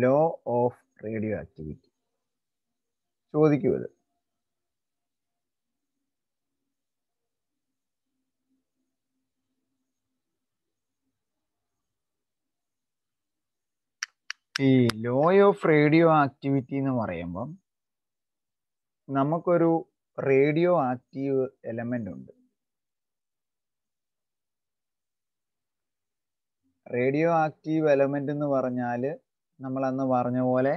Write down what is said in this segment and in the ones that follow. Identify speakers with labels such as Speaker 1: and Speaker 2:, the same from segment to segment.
Speaker 1: Law of radio activity ചോദിക്കൂ ഈ law of radio activity എന്ന് പറയുമ്പം നമുക്കൊരു റേഡിയോ ആക്റ്റീവ് എലമെന്റ് ഉണ്ട് റേഡിയോ ആക്റ്റീവ് എലമെന്റ് എന്ന് പറഞ്ഞാൽ നമ്മൾ അന്ന് പറഞ്ഞ പോലെ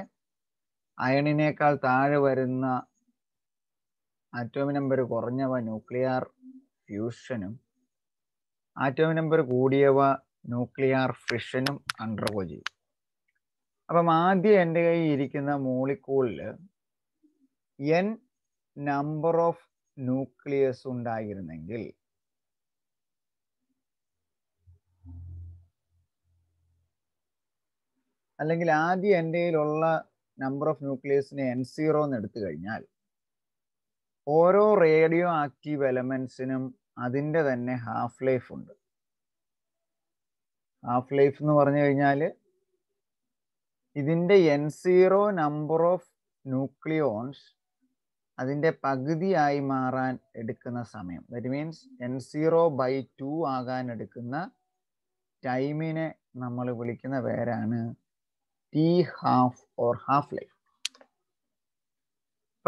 Speaker 1: അയണിനേക്കാൾ താഴെ വരുന്ന ആറ്റോമി നമ്പർ കുറഞ്ഞവ ന്യൂക്ലിയർ ഫ്യൂഷനും ആറ്റോമി നമ്പർ കൂടിയവ ന്യൂക്ലിയർ ഫിഷനും അണ്ടർഗോ ചെയ്യും അപ്പം ആദ്യം എൻ്റെ കയ്യിൽ ഇരിക്കുന്ന മോളിക്കൂളിൽ എൻ നമ്പർ ഓഫ് ന്യൂക്ലിയസ് ഉണ്ടായിരുന്നെങ്കിൽ അല്ലെങ്കിൽ ആദ്യം എൻ്റെ കയ്യിലുള്ള നമ്പർ ഓഫ് ന്യൂക്ലിയസിനെ എൻ സീറോ എന്ന് എടുത്തു കഴിഞ്ഞാൽ ഓരോ റേഡിയോ ആക്റ്റീവ് എലമെന്റ്സിനും അതിൻ്റെ തന്നെ ഹാഫ് ലൈഫ് ഉണ്ട് ഹാഫ് ലൈഫ് എന്ന് പറഞ്ഞു കഴിഞ്ഞാൽ ഇതിൻ്റെ N zero number of nucleons അതിൻ്റെ പകുതിയായി മാറാൻ എടുക്കുന്ന സമയം that means N zero by two ആകാൻ എടുക്കുന്ന ടൈമിനെ നമ്മൾ വിളിക്കുന്ന പേരാണ് T half or half life.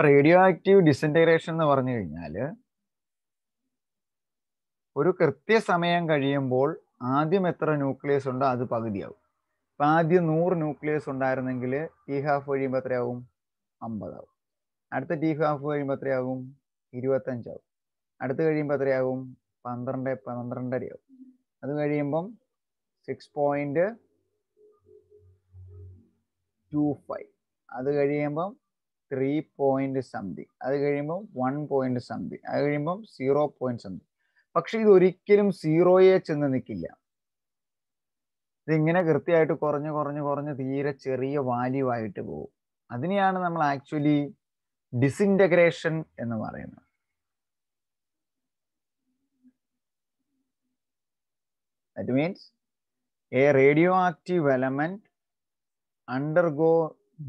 Speaker 1: Radioactive disintegration എന്ന് പറഞ്ഞു കഴിഞ്ഞാൽ ഒരു കൃത്യസമയം കഴിയുമ്പോൾ ആദ്യം എത്ര ന്യൂക്ലിയസ് ഉണ്ടോ അത് പകുതിയാവും ഇപ്പം ആദ്യം നൂറ് ന്യൂക്ലിയസ് ഉണ്ടായിരുന്നെങ്കിൽ ടി ഹാഫ് കഴിയുമ്പോൾ എത്രയാവും അമ്പതാവും അടുത്ത ടി ഹാഫ് കഴിയുമ്പോൾ എത്രയാവും ഇരുപത്തഞ്ചാവും അടുത്ത് കഴിയുമ്പോൾ എത്രയാവും പന്ത്രണ്ട് പന്ത്രണ്ടരയാവും അത് കഴിയുമ്പം സിക്സ് പോയിൻറ്റ് ടു ഫൈവ് അത് കഴിയുമ്പം ത്രീ പോയിന്റ് സംതിങ് അത് കഴിയുമ്പം വൺ പോയിന്റ് സംതിങ് അത് കഴിയുമ്പം സീറോ പോയിന്റ് സംതിങ് പക്ഷെ ഇത് ഒരിക്കലും സീറോയെ ചെന്ന് നിൽക്കില്ല ഇതിങ്ങനെ കൃത്യമായിട്ട് കുറഞ്ഞ് കുറഞ്ഞ് കുറഞ്ഞ് തീരെ ചെറിയ വാല്യൂ ആയിട്ട് പോകും അതിനെയാണ് നമ്മൾ ആക്ച്വലി ഡിസിൻറ്റഗ്രേഷൻ എന്ന് പറയുന്നത് that means a radioactive element undergo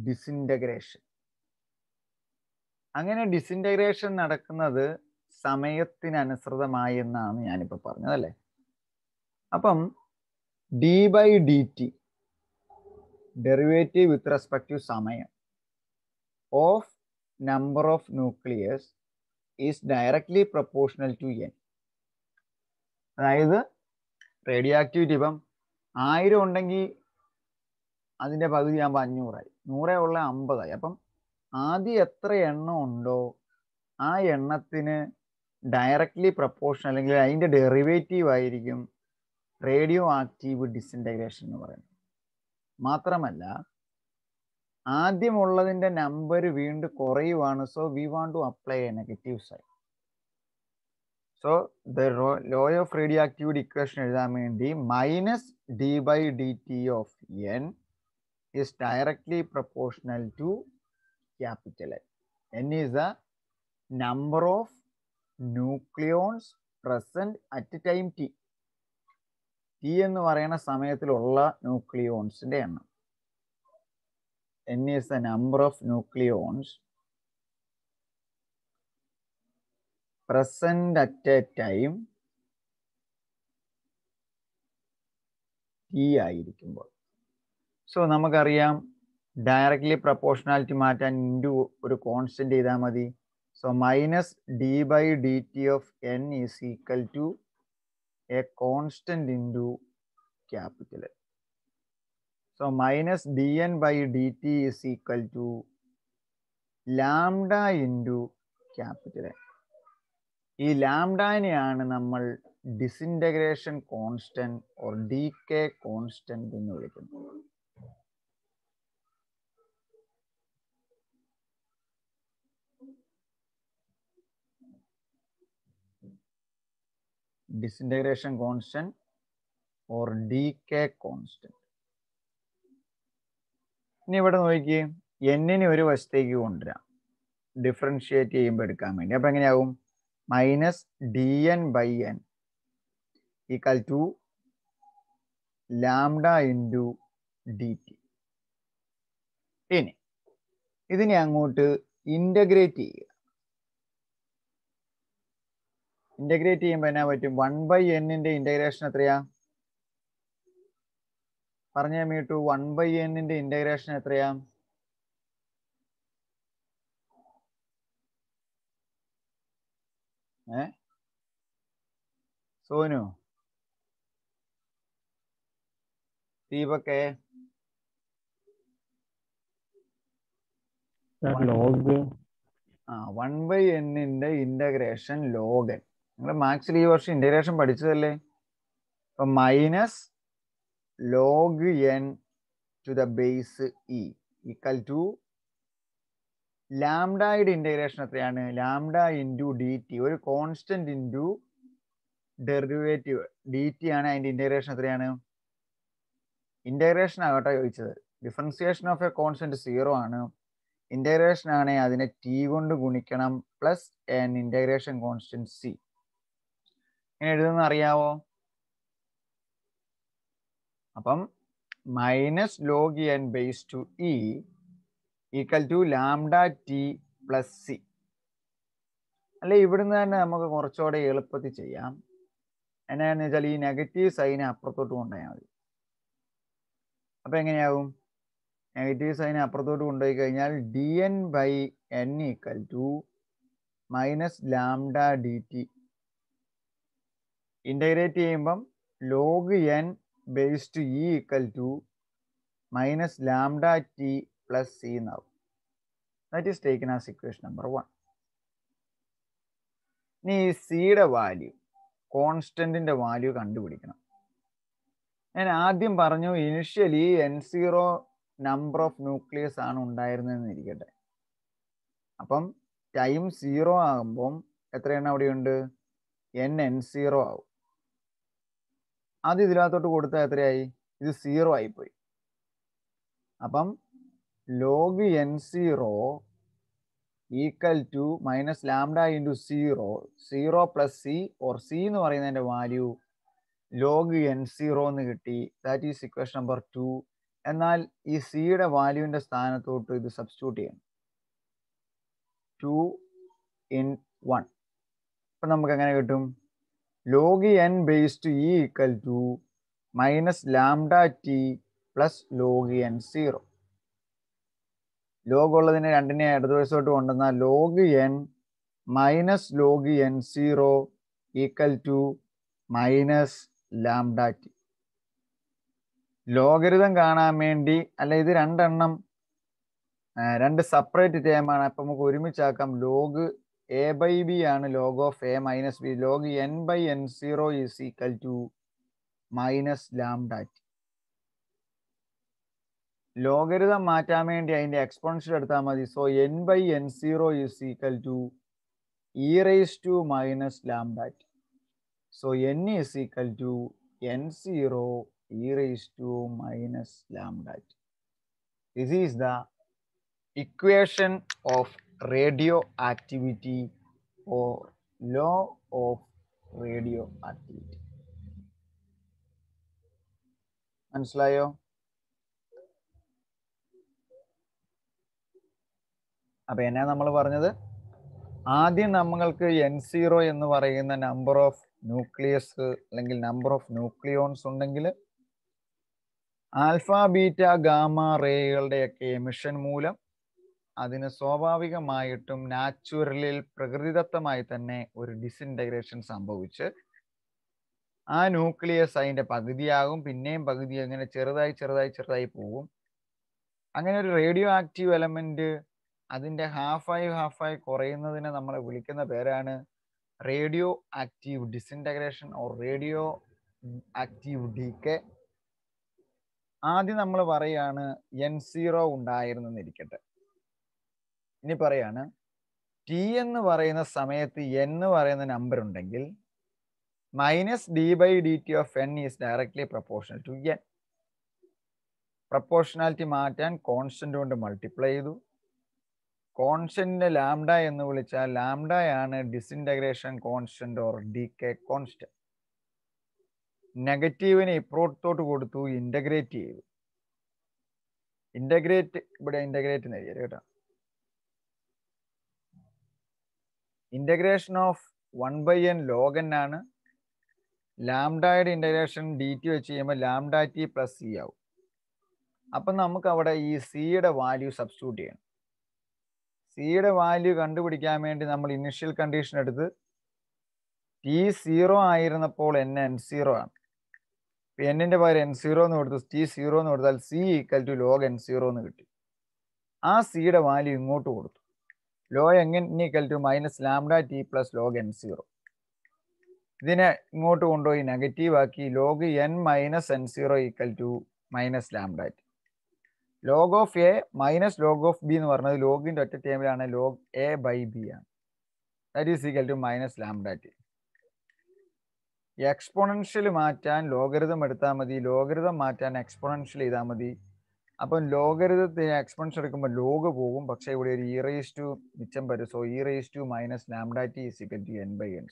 Speaker 1: disintegration അങ്ങനെ ഡിസിൻറ്റഗ്രേഷൻ നടക്കുന്നത് സമയത്തിനനുസൃതമായി എന്നാണ് ഞാനിപ്പോൾ പറഞ്ഞത് അല്ലേ അപ്പം D by D T derivative with respect to സമയം of number of nucleus is directly proportional to N അതായത് റേഡിയോ ആക്ടിവിറ്റി ഇപ്പം ആയിരം ഉണ്ടെങ്കിൽ അതിൻ്റെ ആകുമ്പോൾ അഞ്ഞൂറായി നൂറേ ഉള്ള അമ്പതായി അപ്പം ആദ്യം എത്ര എണ്ണം ഉണ്ടോ ആ എണ്ണത്തിന് ഡയറക്റ്റ്ലി പ്രപ്പോർഷൻ അല്ലെങ്കിൽ അതിൻ്റെ ഡെറിവേറ്റീവ് ആയിരിക്കും റേഡിയോ ആക്റ്റീവ് ഡിസിൻറ്റഗ്രേഷൻ എന്ന് പറയുന്നത് മാത്രമല്ല ആദ്യമുള്ളതിൻ്റെ നമ്പർ വീണ്ടും കുറയുവാണ് so we want to apply a negative sign so the law of radioactive equation എഴുതാൻ വേണ്ടി minus D by D T of N is directly proportional to capital N. N is the number of nucleons present at time t. T എന്ന് പറയുന്ന സമയത്തിലുള്ള ന്യൂക്ലിയോൺസിൻ്റെ എണ്ണം N is the number of nucleons present at a time T ആയിരിക്കുമ്പോൾ so നമുക്കറിയാം directly proportionality മാറ്റാൻ into ഒരു constant ചെയ്താൽ മതി so minus D by D T of N is equal to a constant into capital so minus D N by D T is equal to lambda into capital ഈ ലാംഡാനെയാണ് നമ്മൾ disintegration constant or decay constant എന്ന് വിളിക്കുന്നത് disintegration constant or decay constant. ഇനി ഇവിടെ നോക്കിയേ എന്നിനെ ഒരു വശത്തേക്ക് കൊണ്ടുവരാം ഡിഫറൻഷിയേറ്റ് ചെയ്യുമ്പോൾ എടുക്കാൻ വേണ്ടി അപ്പം എങ്ങനെയാകും minus D N by N equal to lambda into D T ഇനി ഇതിനെ അങ്ങോട്ട് ഇൻ്റഗ്രേറ്റ് ചെയ്യുക ഇന്റഗ്രേറ്റ് ചെയ്യുമ്പോൾ എന്നാ പറ്റും വൺ ബൈ എന്നിന്റെ ഇന്റഗ്രേഷൻ എത്രയാ പറഞ്ഞ മീട്ടു വൺ ബൈ എന്നിന്റെ ഇന്റഗ്രേഷൻ എത്രയാ ഏ സോനു ദീപക്കെ ലോഗ് ആ വൺ ബൈ എന്നിന്റെ ഇന്റഗ്രേഷൻ ലോഗൻ നിങ്ങൾ മാത്സിൽ ഈ വർഷം ഇൻ്റഗ്രേഷൻ പഠിച്ചതല്ലേ അപ്പം minus log N to the base E equal to ലാംഡയുടെ ഇന്റഗ്രേഷൻ എത്രയാണ് ലാംഡ ഇൻറ്റു ഡി ടി ഒരു constant into derivative D T ആണ് അതിൻ്റെ ഇന്റഗ്രേഷൻ എത്രയാണ് ഇൻ്റഗ്രേഷൻ ആകട്ടെ ചോദിച്ചത് differentiation of a constant zero ആണ് ഇന്റഗ്രേഷൻ ആണെങ്കിൽ അതിനെ ടി കൊണ്ട് ഗുണിക്കണം plus N integration constant C എങ്ങനെ എഴുതുന്ന അറിയാവോ അപ്പം minus log N base to equal to lambda T plus C അല്ലെ ഇവിടുന്ന് തന്നെ നമുക്ക് കുറച്ചുകൂടെ എളുപ്പത്തിൽ ചെയ്യാം എന്നാന്ന് വെച്ചാൽ ഈ നെഗറ്റീവ് സൈനെ അപ്പുറത്തോട്ട് കൊണ്ടുപോയാൽ മതി അപ്പം എങ്ങനെയാവും നെഗറ്റീവ് സൈനെ അപ്പുറത്തോട്ട് കൊണ്ടുപോയി കഴിഞ്ഞാൽ D N by N equal to minus lambda D T integrate ചെയ്യുമ്പം log N base to E equal to minus lambda T plus C എന്നാവും that is taken as equation number one ഇനി ഈ സിയുടെ value കോൺസ്റ്റൻറ്റിൻ്റെ value കണ്ടുപിടിക്കണം ഞാൻ ആദ്യം പറഞ്ഞു initially N zero number of nucleus ആണ് ഉണ്ടായിരുന്നതെന്ന് ഇരിക്കട്ടെ അപ്പം ടൈം സീറോ ആകുമ്പം എത്രയെണ്ണം അവിടെയുണ്ട് എൻ എൻ സീറോ ആവും അത് ഇതിനകത്തോട്ട് കൊടുത്താൽ എത്രയായി ഇത് സീറോ ആയിപ്പോയി അപ്പം log N zero equal to minus lambda into zero zero plus C or C എന്ന് പറയുന്നതിൻ്റെ വാല്യൂ ലോഗ് എൻ സീറോ എന്ന് കിട്ടി that is equation number two എന്നാൽ ഈ സിയുടെ വാല്യൂവിൻ്റെ സ്ഥാനത്തോട്ട് ഇത് സബ്സ്റ്റിറ്റ്യൂട്ട് ചെയ്യണം ടു ഇൻ വൺ അപ്പം നമുക്ക് എങ്ങനെ കിട്ടും log N base to e equal to minus lambda t plus log n 0. Log ഉള്ളതിനെ രണ്ടിനെ ഇടതുവശത്തോട്ട് കൊണ്ടുവന്നാൽ log N minus log N zero equal to minus lambda T logarithm കാണാൻ വേണ്ടി അല്ല ഇത് രണ്ടെണ്ണം രണ്ട് സെപ്പറേറ്റ് ടേമാണ് അപ്പം നമുക്ക് ഒരുമിച്ചാക്കാം ലോഗ് എ ബൈ ബി ആണ് log of A minus B log N by N zero is equal to minus lambda T logarithm മാറ്റാൻ വേണ്ടി അതിൻ്റെ എക്സ്പോൺഷ്യൽ എടുത്താൽ മതി so N by N zero is equal to E raise to minus lambda T so N is equal to N zero E raise to minus lambda T this is the equation of radioactivity radioactivity law of radioactivity മനസ്സിലായോ അപ്പൊ എന്നാ നമ്മൾ പറഞ്ഞത് ആദ്യം നമ്മൾക്ക് N zero എന്ന് പറയുന്ന number of nucleus അല്ലെങ്കിൽ നമ്പർ ഓഫ് ന്യൂക്ലിയോൺസ് ഉണ്ടെങ്കിൽ ആൽഫ ബീറ്റ ഗാമ റേകളുടെയൊക്കെ എമിഷൻ മൂലം അതിന് സ്വാഭാവികമായിട്ടും നാച്ചുറലിൽ പ്രകൃതിദത്തമായി തന്നെ ഒരു ഡിസിൻറ്റഗ്രേഷൻ സംഭവിച്ച് ആ ന്യൂക്ലിയസ് അതിൻ്റെ പകുതിയാകും പിന്നെയും പകുതി അങ്ങനെ ചെറുതായി ചെറുതായി ചെറുതായി പോകും അങ്ങനെ ഒരു റേഡിയോ ആക്റ്റീവ് എലമെൻറ്റ് അതിൻ്റെ ഹാഫായി ഹാഫായി കുറയുന്നതിനെ നമ്മൾ വിളിക്കുന്ന പേരാണ് radioactive disintegration or radioactive decay ആദ്യം നമ്മൾ പറയുകയാണ് എൻ സീറോ ഉണ്ടായിരുന്നെന്നിരിക്കട്ടെ ഇനി പറയാണ് ടി എന്ന് പറയുന്ന സമയത്ത് എന്ന് പറയുന്ന നമ്പർ ഉണ്ടെങ്കിൽ minus D by D T of N is directly proportional to N proportionality മാറ്റാൻ കോൺസ്റ്റന്റ് കൊണ്ട് മൾട്ടിപ്ലൈ ചെയ്തു കോൺസ്റ്റന്റിനെ ലാംഡ എന്ന് വിളിച്ചാൽ ലാംഡയാണ് disintegration constant or decay constant നെഗറ്റീവിനെ ഇപ്പുറത്തോട്ട് കൊടുത്തു ഇൻ്റഗ്രേറ്റ് ചെയ്തു ഇൻ്റഗ്രേറ്റ് ഇവിടെ ഇൻ്റഗ്രേറ്റ് നേരിയ കേട്ടോ integration of one by N log N ആണ് ലാംഡായുടെ ഇൻ്റഗ്രേഷൻ ഡി ടി വെച്ച് കഴിയുമ്പോൾ ലാംഡ ടി പ്ലസ് സി ആവും അപ്പം നമുക്ക് അവിടെ ഈ സിയുടെ വാല്യൂ സബ്സ്റ്റിറ്റ്യൂട്ട് ചെയ്യണം സിയുടെ വാല്യൂ കണ്ടുപിടിക്കാൻ വേണ്ടി നമ്മൾ ഇനിഷ്യൽ കണ്ടീഷൻ എടുത്ത് ടി സീറോ ആയിരുന്നപ്പോൾ എൻ എൻ സീറോ ആണ് ഇപ്പം എന്നിൻ്റെ പകരം എൻ സീറോ എന്ന് കൊടുത്തു ടി സീറോ എന്ന് കൊടുത്താൽ C equal to log N zero എന്ന് കിട്ടി ആ സിയുടെ വാല്യൂ ഇങ്ങോട്ട് കൊടുത്തു log N equal to minus lambda T plus log N zero ഇതിനെ ഇങ്ങോട്ട് കൊണ്ടുപോയി നെഗറ്റീവ് ആക്കി log N minus N zero equal to minus lambda T log of A minus log of B എന്ന് പറഞ്ഞത് ലോഗിൻ്റെ ഒറ്റ ടേമിലാണ് ലോഗ് എ ബൈ ബി ആണ് that is equal to minus lambda T exponential മാറ്റാൻ ലോഗരിതം എടുത്താൽ മതി ലോഗരിതം മാറ്റാൻ എക്സ്പോണൻഷ്യൽ ചെയ്താൽ മതി അപ്പം ലോകരിതത്തിന് എക്സ്പെൻസ് എടുക്കുമ്പോൾ ലോഗ് പോകും പക്ഷേ ഇവിടെ ഒരു ഇറേസ് e ടു മിച്ചം വരും so E raise to minus lambda T is equal to N by N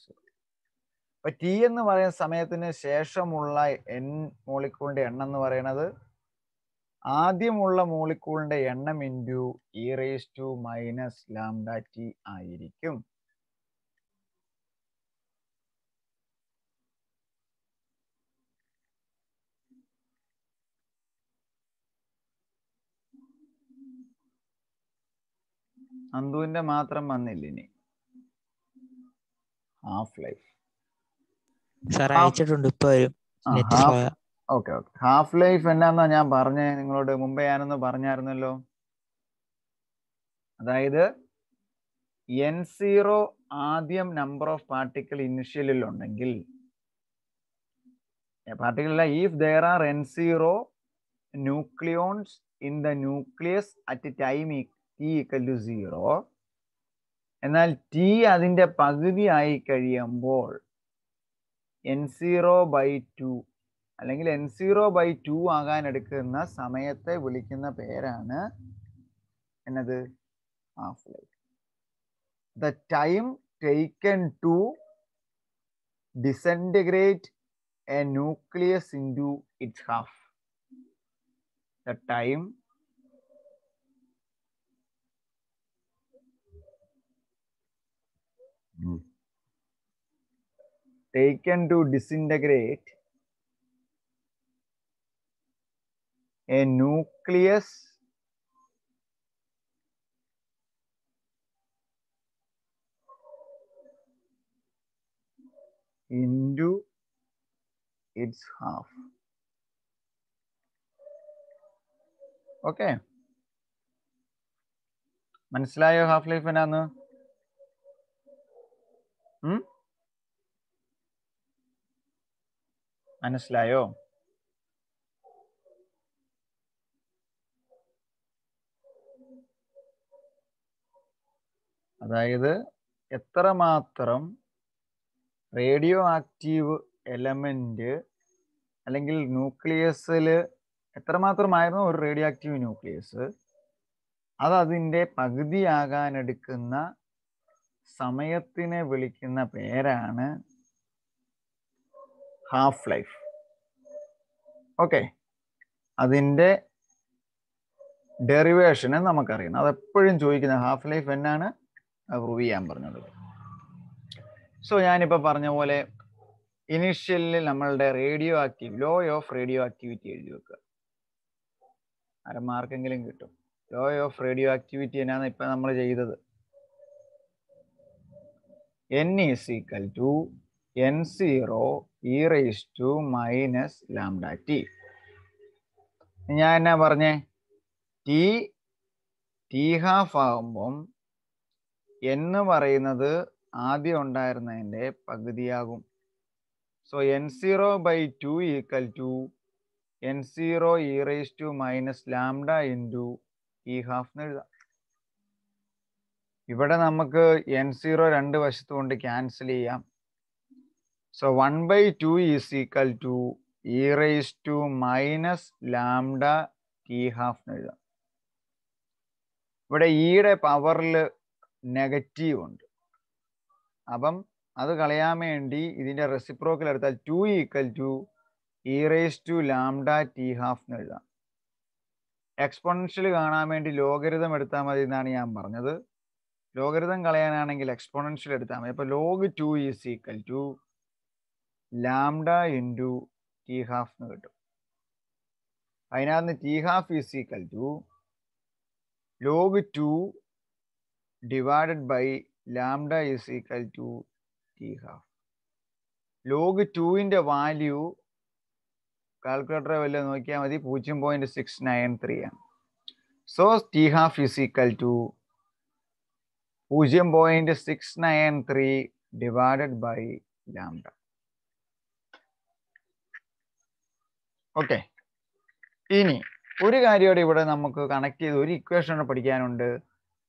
Speaker 1: അപ്പൊ ടി എന്ന് പറയുന്ന സമയത്തിന് ശേഷമുള്ള എൻ മോളിക്കൂളിന്റെ എണ്ണം എന്ന് പറയുന്നത് ആദ്യമുള്ള മോളിക്കൂളിന്റെ എണ്ണം into E raise to minus lambda T ആയിരിക്കും അന്തുവിന്റെ മാത്രം വന്നില്ല ഇനി half life okay okay half life എന്നാന്നാ ഞാൻ പറഞ്ഞ നിങ്ങളോട് മുമ്പേ ഞാനൊന്ന് പറഞ്ഞായിരുന്നല്ലോ അതായത് എൻ സീറോ ആദ്യം നമ്പർ ഓഫ് പാർട്ടിക്കിൾ ഇനിഷ്യലിൽ ഉണ്ടെങ്കിൽ പാർട്ടിക്കിൾ അല്ല if there are N zero nucleons in the nucleus at time equal T equal to zero എന്നാൽ ടി അതിൻ്റെ പകുതി ആയി കഴിയുമ്പോൾ എൻ സീറോ ബൈ ടു അല്ലെങ്കിൽ എൻ സീറോ ബൈ ടു ആകാൻ എടുക്കുന്ന സമയത്തെ വിളിക്കുന്ന പേരാണ് എന്നത് half life the time taken to disintegrate a nucleus into its half the time mm. taken to disintegrate a nucleus into its half. Okay half life and എന്നാന്ന് മനസ്സിലായോ അതായത് എത്രമാത്രം റേഡിയോ ആക്റ്റീവ് എലമെന്റ് അല്ലെങ്കിൽ ന്യൂക്ലിയസിൽ എത്രമാത്രമായിരുന്നു ഒരു radio active nucleus അത് അതിൻ്റെ പകുതിയാകാനെടുക്കുന്ന സമയത്തിനെ വിളിക്കുന്ന പേരാണ് ഹാഫ് ലൈഫ് ഓക്കെ അതിൻ്റെ ഡെറിവേഷന് നമുക്കറിയാം അതെപ്പോഴും ചോദിക്കുന്ന ഹാഫ് ലൈഫ് എന്നാണ് പ്രൂവ് ചെയ്യാൻ പറഞ്ഞത് സോ ഞാനിപ്പോൾ പറഞ്ഞ പോലെ ഇനീഷ്യലിൽ നമ്മളുടെ radioactive law of radioactivity എഴുതി വെക്കുക അരമാർക്കെങ്കിലും കിട്ടും ലോ ഓഫ് റേഡിയോ ആക്ടിവിറ്റി എന്നാണ് ഇപ്പം നമ്മൾ ചെയ്തത് N is equal to N zero E raise to minus lambda T ഞാൻ എന്നാ പറഞ്ഞേ ടി ടി ഹാഫ് ആകുമ്പം എന്ന് പറയുന്നത് ആദ്യം ഉണ്ടായിരുന്നതിൻ്റെ പകുതിയാകും so N zero by two equal to N zero E raise to minus lambda into T half എന്ന് എഴുതാം ഇവിടെ നമുക്ക് എൻ സീറോ രണ്ട് വശത്തു കൊണ്ട് ക്യാൻസൽ ചെയ്യാം so one by two is equal to E raise to minus lambda T half എഴുതാം ഇവിടെ ഈയുടെ പവറിൽ നെഗറ്റീവ് ഉണ്ട് അപ്പം അത് കളയാൻ വേണ്ടി ഇതിൻ്റെ റെസിപ്രോക്കൽ എടുത്താൽ two equal to E raise to lambda T half എന്ന് എഴുതാം എക്സ്പോണൻഷ്യൽ കാണാൻ വേണ്ടി ലോകരിതം എടുത്താൽ മതി എന്നാണ് ഞാൻ പറഞ്ഞത് ലോകരിതം കളയാനാണെങ്കിൽ എക്സ്പോണൻഷ്യൽ എടുത്താൽ മതി അപ്പോൾ log two is equal to lambda into T half എന്ന് കിട്ടും അതിനകത്ത് T half is equal to log two divided by lambda is equal to T half log ടുവിൻ്റെ വാല്യൂ കാൽക്കുലേറ്ററെ വല്ല നോക്കിയാൽ മതി പൂജ്യം പോയിൻറ്റ് സിക്സ് നയൻ ത്രീ ആണ് so T half is equal to പൂജ്യം point six nine three divided by lambda okay ഇനി ഒരു കാര്യമോടെ ഇവിടെ നമുക്ക് കണക്ട് ചെയ്ത് ഒരു ഇക്വേഷൻ പഠിക്കാനുണ്ട്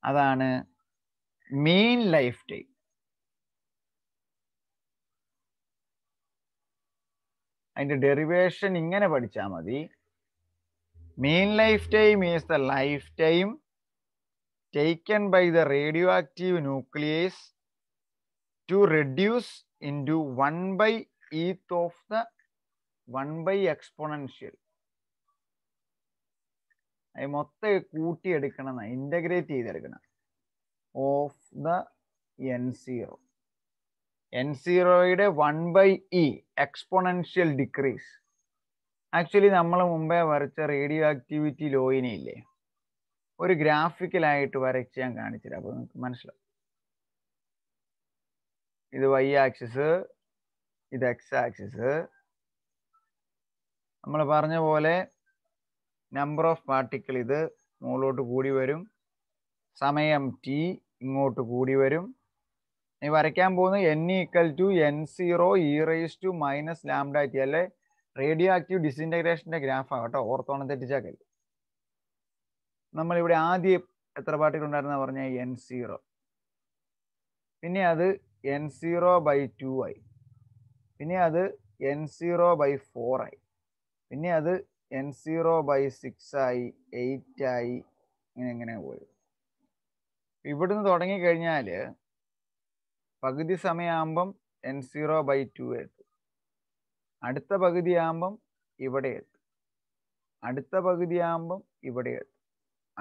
Speaker 1: അതാണ് മീൻ ലൈഫ് ടൈം അതിന്റെ ഡെറിവേഷൻ ഇങ്ങനെ പഠിച്ചാൽ മതി mean lifetime is the lifetime taken by the radioactive nucleus to reduce into one by eth of the one by exponential അത് മൊത്തം കൂട്ടിയെടുക്കണം ഇൻ്റഗ്രേറ്റ് ചെയ്തെടുക്കണം of the N zero N സീറോയുടെ one by E exponential decrease actually നമ്മൾ മുമ്പേ വരച്ച radio activity ലോയിനെ ഇല്ലേ ഒരു ഗ്രാഫിക്കലായിട്ട് വരച്ച് ഞാൻ കാണിച്ചുതരാം അപ്പോൾ നിങ്ങൾക്ക് മനസ്സിലാവും ഇത് വൈ ആക്സിസ് ഇത് എക്സ് ആക്സിസ് നമ്മൾ പറഞ്ഞ പോലെ നമ്പർ ഓഫ് പാർട്ടിക്കിൾ ഇത് മുകളിലോട്ട് കൂടി വരും സമയം ടി ഇങ്ങോട്ട് കൂടി വരും ഇനി വരയ്ക്കാൻ പോകുന്നത് N equal to N zero E raise to minus lambda T അല്ലെ റേഡിയോ ആക്റ്റീവ് ഡിസിൻറ്റഗ്രേഷൻ്റെ ഗ്രാഫാണ് കേട്ടോ ഓർത്തോണം തെറ്റിച്ചാക്കല്ലേ നമ്മളിവിടെ ആദ്യം എത്ര പാർട്ടികൾ ഉണ്ടായിരുന്ന പറഞ്ഞ എൻ സീറോ പിന്നെ അത് എൻ സീറോ ബൈ ടു ആയി പിന്നെ അത് എൻ സീറോ ബൈ ഫോർ ആയി പിന്നെ അത് എൻ സീറോ ബൈ സിക്സ് ആയി എയ്റ്റ് ആയി ഇങ്ങനെ എങ്ങനെ പോയി ഇവിടുന്ന് തുടങ്ങിക്കഴിഞ്ഞാൽ പകുതി സമയമാകുമ്പം എൻ സീറോ ബൈ ടു എത്തും അടുത്ത പകുതിയാകുമ്പം ഇവിടെ എത്തും അടുത്ത പകുതിയാകുമ്പം ഇവിടെ എത്തും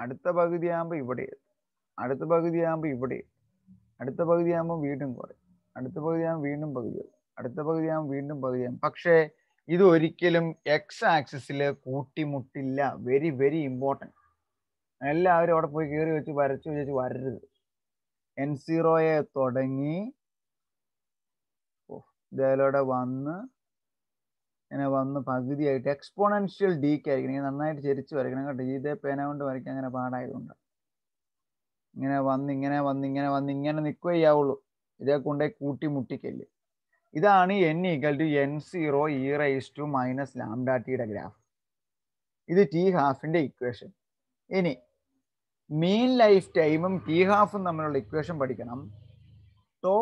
Speaker 1: അടുത്ത പകുതിയാകുമ്പോൾ ഇവിടെ അടുത്ത പകുതിയാകുമ്പോൾ ഇവിടെ അടുത്ത പകുതിയാകുമ്പോൾ വീണ്ടും കുറയും അടുത്ത പകുതിയാകുമ്പോൾ വീണ്ടും പകുതിയാകും അടുത്ത പകുതിയാകുമ്പോൾ വീണ്ടും പകുതിയാകും പക്ഷേ ഇത് ഒരിക്കലും എക്സ് ആക്സിസിൽ കൂട്ടിമുട്ടില്ല വെരി വെരി ഇമ്പോർട്ടൻറ്റ് എല്ലാവരും അവിടെ പോയി കയറി വെച്ച് വരച്ച് വെച്ച് വരരുത് എൻ സീറോയെ തുടങ്ങി ഇതിലൂടെ വന്ന് ഇങ്ങനെ വന്ന് പകുതിയായിട്ട് എക്സ്പോണൻഷ്യൽ ഡീക്ക് ആയിരിക്കണം ഇങ്ങനെ നന്നായിട്ട് ചരിച്ച് വരയ്ക്കണം കേട്ടോ ഇതേ പേന കൊണ്ട് വരയ്ക്കാൻ അങ്ങനെ പാടായതുകൊണ്ട് ഇങ്ങനെ വന്ന് ഇങ്ങനെ വന്ന് ഇങ്ങനെ വന്ന് ഇങ്ങനെ നിൽക്കുക ചെയ്യാവുള്ളൂ ഇതേ കൊണ്ടേ കൂട്ടി മുട്ടിക്കല്ല് ഇതാണ് N equal to N zero E rise to minus lambda ടിയുടെ ഗ്രാഫ് ഇത് ടി ഹാഫിൻ്റെ ഇക്വേഷൻ ഇനി മീൻ ലൈഫ് ടൈമും ടി ഹാഫും തമ്മിലുള്ള ഇക്വേഷൻ പഠിക്കണം ടൗ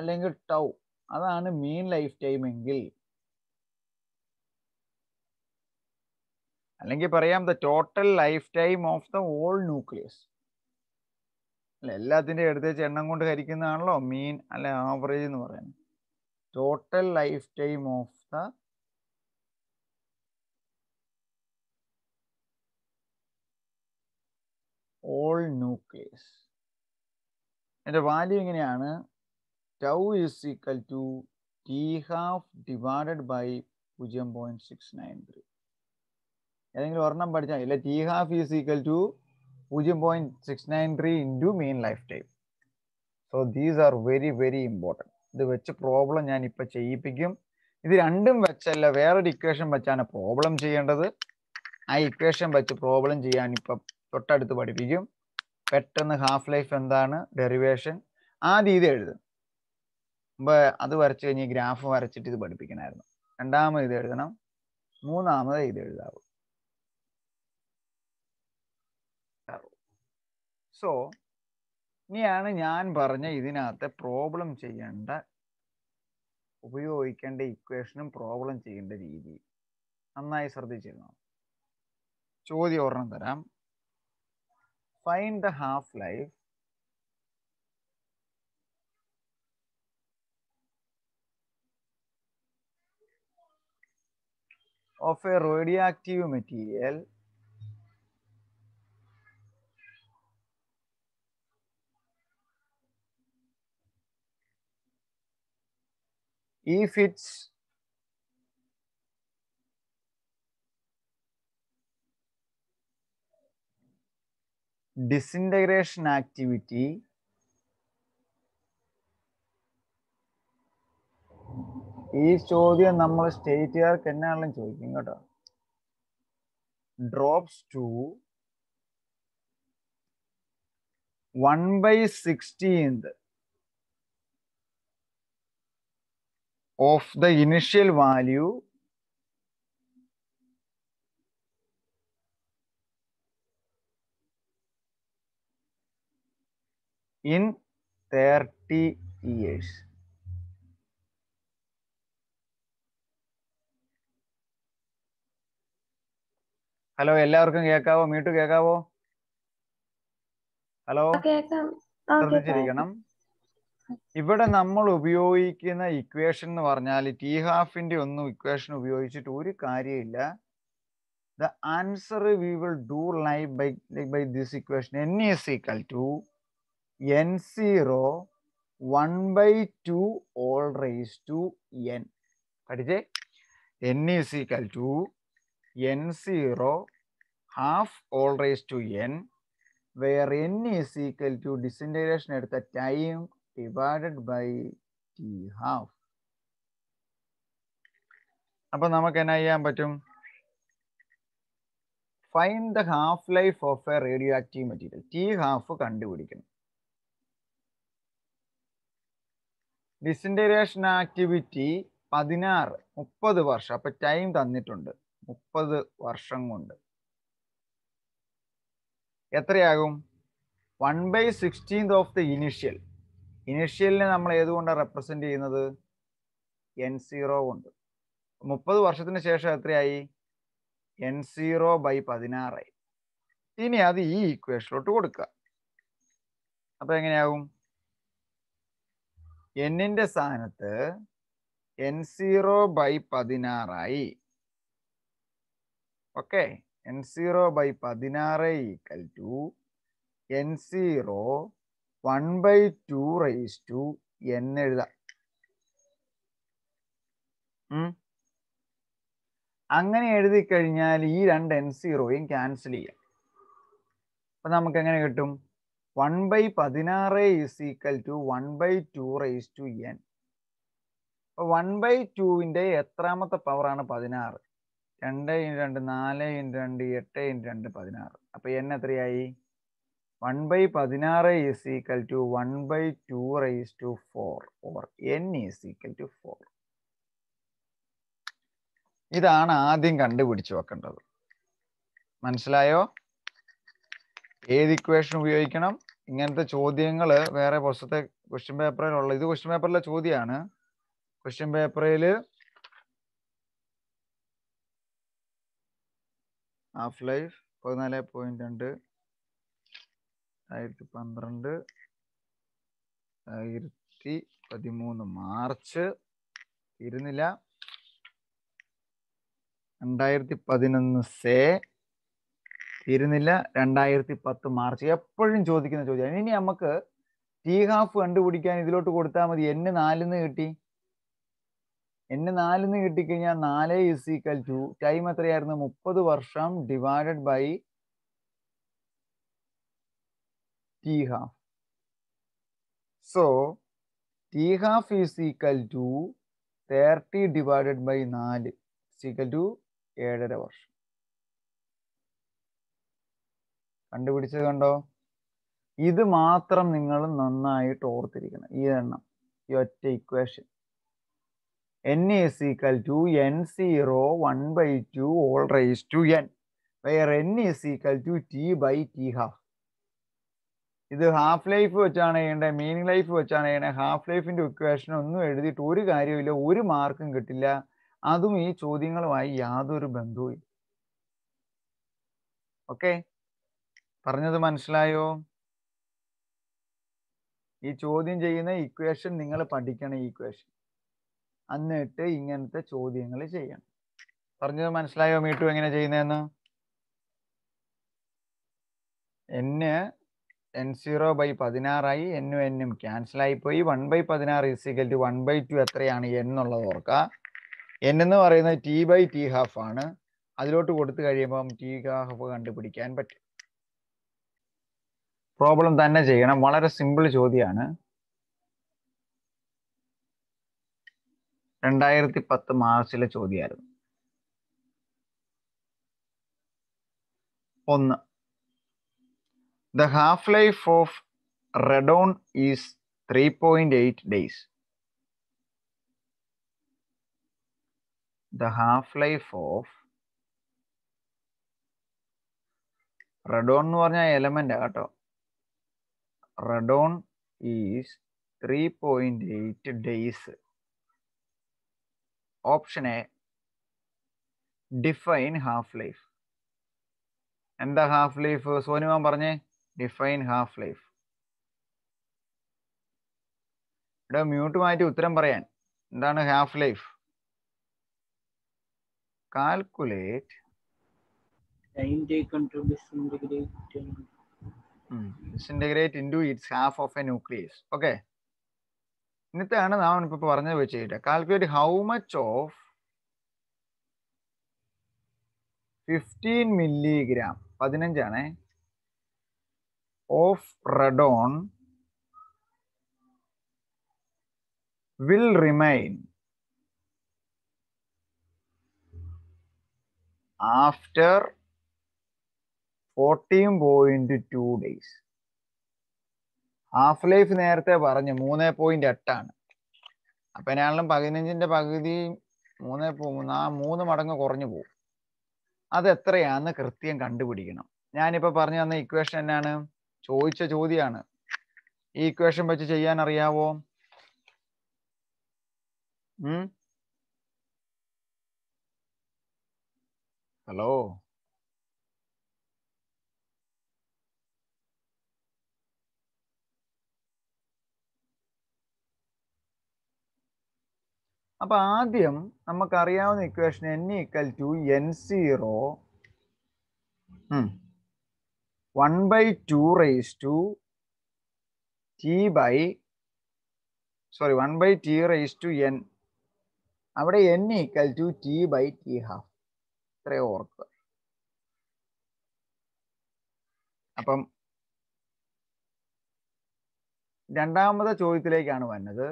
Speaker 1: അല്ലെങ്കിൽ ടൗ അതാണ് മീൻ ലൈഫ് ടൈം എങ്കിൽ അല്ലെങ്കിൽ പറയാം the total lifetime of the all nucleus അല്ല എല്ലാത്തിൻ്റെ എടുത്തേച്ച് എണ്ണം കൊണ്ട് ഹരിക്കുന്നതാണല്ലോ മീൻ അല്ലെ ആവറേജ് എന്ന് പറയുന്നത് total lifetime of the all nucleus എൻ്റെ വാല്യൂ ഇങ്ങനെയാണ് tau is equal to T half divided by പൂജ്യം പോയിൻറ്റ് സിക്സ് നയൻ ത്രീ ഏതെങ്കിലും ഒരെണ്ണം പഠിച്ചാൽ ഇല്ല T half is equal to പൂജ്യം point six nine three into mean lifetime so these are very very important ഇത് വെച്ച് problem ഞാൻ ഇപ്പം ചെയ്യിപ്പിക്കും ഇത് രണ്ടും വെച്ചല്ല വേറൊരു ഇക്വേഷൻ വെച്ചാണ് പ്രോബ്ലം ചെയ്യേണ്ടത് ആ ഇക്വേഷൻ വെച്ച് പ്രോബ്ലം ചെയ്യാൻ ഇപ്പം തൊട്ടടുത്ത് പഠിപ്പിക്കും പെട്ടെന്ന് ഹാഫ് ലൈഫ് എന്താണ് ഡെറിവേഷൻ ആദ്യം ഇത് എഴുതും അപ്പോൾ അത് വരച്ചു കഴിഞ്ഞ് ഗ്രാഫ് വരച്ചിട്ട് ഇത് പഠിപ്പിക്കണമായിരുന്നു രണ്ടാമത് ഇത് എഴുതണം മൂന്നാമത് ഇത് എഴുതാവും സോ ഇനിയാണ് ഞാൻ പറഞ്ഞ ഇതിനകത്ത് പ്രോബ്ലം ചെയ്യേണ്ട ഉപയോഗിക്കേണ്ട ഇക്വേഷനും പ്രോബ്ലം ചെയ്യേണ്ട രീതി നന്നായി ശ്രദ്ധിച്ചിരുന്നു ചോദ്യം ഒരെണ്ണം തരാം find the half life a radioactive material if it's disintegration activity ഈ ചോദ്യം നമ്മൾ സ്റ്റേറ്റുകാർക്ക് എന്നാണെങ്കിലും ചോദിക്കും കേട്ടോ drops to one by sixteenth of the initial value in 30 years. Hello എല്ലാവർക്കും കേൾക്കാവോ മീട്ടു കേൾക്കാവോ ഹലോ ശ്രദ്ധിച്ചിരിക്കണം ഇവിടെ നമ്മൾ ഉപയോഗിക്കുന്ന ഇക്വേഷൻ എന്ന് പറഞ്ഞാൽ ടി ഹാഫിന്റെ ഒന്നും ഇക്വേഷൻ ഉപയോഗിച്ചിട്ട് ഒരു കാര്യമില്ല the answer we will do live by like by this equation N is equal to N zero one by two whole raise to N പഠിച്ചേ N is equal to N zero half whole raise to N where N is equal to disintegration എടുത്ത time divided by t half. അപ്പോൾ നമുക്ക് എന്നാ ചെയ്യാൻ പറ്റും find the half life of a radioactive material T half കണ്ടുപിടിക്കണം disintegration activity പതിനാറ് മുപ്പത് വർഷം അപ്പൊ ടൈം തന്നിട്ടുണ്ട് മുപ്പത് വർഷം കൊണ്ട് എത്രയാകും one by sixteen of the initial ഇനിഷ്യലിനെ നമ്മൾ ഏതുകൊണ്ടാണ് റെപ്രസെൻ്റ് ചെയ്യുന്നത് എൻ സീറോ കൊണ്ട് മുപ്പത് വർഷത്തിന് ശേഷം എത്രയായി എൻ സീറോ ബൈ പതിനാറായി ഇനി അത് ഈ ഇക്വേഷനിലോട്ട് കൊടുക്കുക അപ്പം എങ്ങനെയാകും എന്നിൻ്റെ സ്ഥാനത്ത് എൻ സീറോ ബൈ പതിനാറായി ഓക്കെ എൻ സീറോ ബൈ പതിനാറ് equal to N zero one by two raise to N എഴുതാം അങ്ങനെ എഴുതി കഴിഞ്ഞാൽ ഈ രണ്ട് എൻ സീറോയും ക്യാൻസൽ ചെയ്യാം അപ്പം നമുക്ക് എങ്ങനെ കിട്ടും വൺ ബൈ പതിനാറ് is equal to one by two raise to N one by ടുവിൻ്റെ എത്രാമത്തെ പവറാണ് പതിനാറ് രണ്ട് ഇൻ രണ്ട് നാല് ഇൻ രണ്ട് എട്ട് ഇൻ രണ്ട് പതിനാറ് അപ്പോൾ എൻ എത്രയായി വൺ ബൈ പതിനാറ് is equal to one by two rise to four or N is equal to four ഇതാണ് ആദ്യം കണ്ടുപിടിച്ചു വെക്കേണ്ടത് മനസ്സിലായോ ഏത് ഇക്വേഷൻ ഉപയോഗിക്കണം ഇങ്ങനത്തെ ചോദ്യങ്ങൾ വേറെ പുസ്തകത്തെ ക്വസ്റ്റ്യൻ പേപ്പറിലുള്ള ഇത് ക്വസ്റ്റ്യൻ പേപ്പറിലെ ചോദ്യമാണ് ക്വസ്റ്റ്യൻ പേപ്പറിൽ ഹാഫ് ലൈഫ് പതിനാല് പോയിന്റ് രണ്ട് രണ്ടായിരത്തി പന്ത്രണ്ട് രണ്ടായിരത്തി പതിമൂന്ന് മാർച്ച് ഇരുന്നില്ല രണ്ടായിരത്തി പതിനൊന്ന് സേ തീരുന്നില്ല രണ്ടായിരത്തി പത്ത് മാർച്ച് എപ്പോഴും ചോദിക്കുന്ന ചോദ്യം ഇനി നമുക്ക് ടീ ഹാഫ് കണ്ടുപിടിക്കാൻ ഇതിലോട്ട് കൊടുത്താൽ മതി എന്നെ നാലിന്ന് കിട്ടി എന്നെ നാലിന്ന് കിട്ടിക്കഴിഞ്ഞാൽ നാല് ഇസ് ഈക്വൽ ടു ടൈം എത്രയായിരുന്നു മുപ്പത് വർഷം divided by t half. So, t half is equal to 30 divided by 4 is equal to 7 വർഷം കണ്ടുപിടിച്ചത് കണ്ടോ ഇത് മാത്രം നിങ്ങൾ നന്നായിട്ട് ഓർത്തിരിക്കണം ഈ എണ്ണം ഈ ഒറ്റ equation N is equal to N zero one by two whole rise to N where N is equal to T by T half ഇത് ഹാഫ് ലൈഫ് വെച്ചാണ് ചെയ്യേണ്ടത് മീനിങ് ലൈഫ് വെച്ചാണ് ചെയ്യണേ ഹാഫ് ലൈഫിന്റെ ഇക്വേഷൻ ഒന്നും എഴുതിയിട്ട് ഒരു കാര്യമില്ല ഒരു മാർക്കും കിട്ടില്ല അതും ഈ ചോദ്യങ്ങളുമായി യാതൊരു ബന്ധവുമില്ല ഓക്കെ പറഞ്ഞത് മനസ്സിലായോ ഈ ചോദ്യം ചെയ്യുന്ന ഇക്വേഷൻ നിങ്ങൾ പഠിക്കണം ഈ ഇക്വേഷൻ എന്നിട്ട് ഇങ്ങനത്തെ ചോദ്യങ്ങൾ ചെയ്യണം പറഞ്ഞത് മനസ്സിലായോ മീട്ടു എങ്ങനെ ചെയ്യുന്നതെന്ന് എന്നെ എൻ സീറോ ബൈ പതിനാറായി എന്നും എന്നും ക്യാൻസൽ ആയിപ്പോയി വൺ ബൈ പതിനാറ് is equal to one by two എത്രയാണ് എന്നുള്ളത് ഓർക്കുക എൻ എന്ന് പറയുന്നത് ടി ബൈ ടി ഹാഫ് ആണ് അതിലോട്ട് കൊടുത്തു കഴിയുമ്പം ടി ഹാഫ് കണ്ടുപിടിക്കാൻ പറ്റും പ്രോബ്ലം തന്നെ ചെയ്യണം വളരെ സിമ്പിൾ ചോദ്യമാണ് രണ്ടായിരത്തി പത്ത് മാർച്ചിലെ ചോദ്യമായിരുന്നു ഒന്ന് the half life of radon is three point eight days the half life of radon എന്ന് പറഞ്ഞ എലമെന്റ് കേട്ടോ radon is three point eight days option A define half life എന്താ ഹാഫ് ലൈഫ് സോനിമാൻ പറഞ്ഞേ ഡിഫൈൻ ഹാഫ് ലൈഫ് ഇവിടെ mute മാറ്റി ഉത്തരം പറയാൻ എന്താണ് half life calculate time into its half of a nucleus okay ഇന്നത്തെയാണ് നാം ഇപ്പോൾ പറഞ്ഞത് വെച്ച് കഴിഞ്ഞാൽ calculate how much of fifteen milligram പതിനഞ്ചാണേ of radon will remain after 14.2 days. Half life നേരത്തെ പറഞ്ഞു മൂന്ന് പോയിന്റ് എട്ടാണ് അപ്പൊ എന്നാലും പതിനഞ്ചിന്റെ പകുതി മൂന്ന് ആ മൂന്ന് മടങ്ങ് കുറഞ്ഞു പോകും അത് എത്രയാന്ന് കൃത്യം കണ്ടുപിടിക്കണം ഞാനിപ്പോ പറഞ്ഞു തന്ന ഇക്വേഷൻ എന്നാണ് ചോദിച്ച ചോദ്യമാണ് ഈ ഇക്വേഷൻ വെച്ച് ചെയ്യാൻ അറിയാവോ ഹലോ അപ്പൊ ആദ്യം നമുക്കറിയാവുന്ന equation N equal to N zero one by two raise to T by sorry one by T raise to N അവിടെ N equal to T by T half ഇത്രയും ഓർക്കുക അപ്പം രണ്ടാമത്തെ ചോദ്യത്തിലേക്കാണ് വന്നത്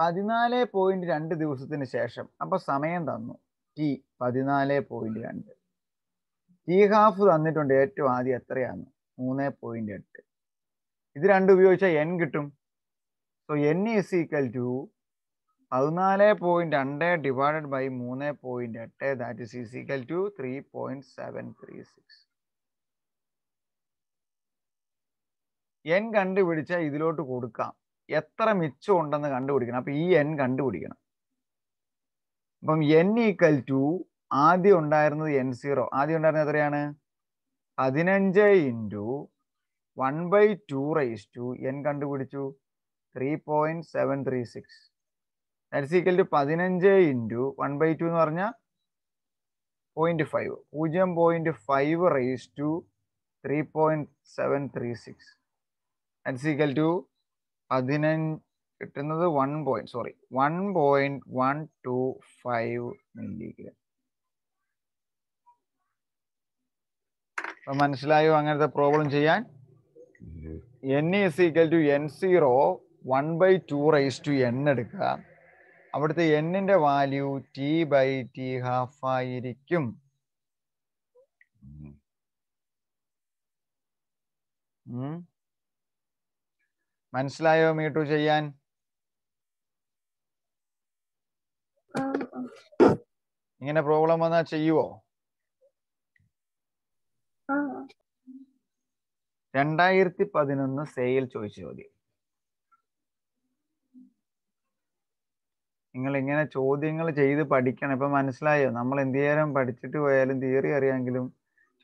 Speaker 1: പതിനാല് പോയിന്റ് രണ്ട് ദിവസത്തിന് ശേഷം അപ്പം സമയം തന്നു ടി പതിനാല് പോയിന്റ് രണ്ട് ഈ ഹാഫ് തന്നിട്ടുണ്ട് ഏറ്റവും ആദ്യം എത്രയാണ് മൂന്ന് പോയിന്റ് എട്ട് ഇത് രണ്ടും ഉപയോഗിച്ചാൽ എൻ കിട്ടും so N is equal to പതിനാല് പോയിന്റ് രണ്ട് ഡിവൈഡഡ് ബൈ മൂന്ന് പോയിന്റ് എട്ട് that is is equal to three point seven three six N കണ്ടുപിടിച്ചാൽ ഇതിലോട്ട് കൊടുക്കാം എത്ര മിച്ചം ഉണ്ടെന്ന് കണ്ടുപിടിക്കണം അപ്പൊ ഈ എൻ കണ്ടുപിടിക്കണം അപ്പം എൻ ഈക്വൽ ടു ആദ്യം ഉണ്ടായിരുന്നത് എൻ സീറോ ആദ്യം ഉണ്ടായിരുന്നത് എത്രയാണ് പതിനഞ്ച് into one by two rise to N കണ്ടുപിടിച്ചു three point seven three six that's equal to പതിനഞ്ച് ഇൻറ്റു വൺ ബൈ ടു എന്ന് പറഞ്ഞാൽ പോയിന്റ് ഫൈവ് പൂജ്യം point five rise to three point seven three six that's equal to പതിനഞ്ച് കിട്ടുന്നത് one point sorry one point one two five milligram മനസ്സിലായോ അങ്ങനത്തെ problem ചെയ്യാൻ N is equal to N zero one by two rise to N എടുക്കുക അവിടുത്തെ എന്നിന്റെ value T by T half ആയിരിക്കും മനസ്സിലായോ മീട്ടു ചെയ്യാൻ ഇങ്ങനെ പ്രോബ്ലം വന്നാ ചെയ്യുവോ രണ്ടായിരത്തി പതിനൊന്ന് സെയിൽ ചോദിച്ച ചോദ്യം നിങ്ങൾ ഇങ്ങനെ ചോദ്യങ്ങൾ ചെയ്ത് പഠിക്കണം ഇപ്പൊ മനസ്സിലായോ നമ്മൾ എന്ത് നേരം പഠിച്ചിട്ട് പോയാലും തിയറി അറിയാമെങ്കിലും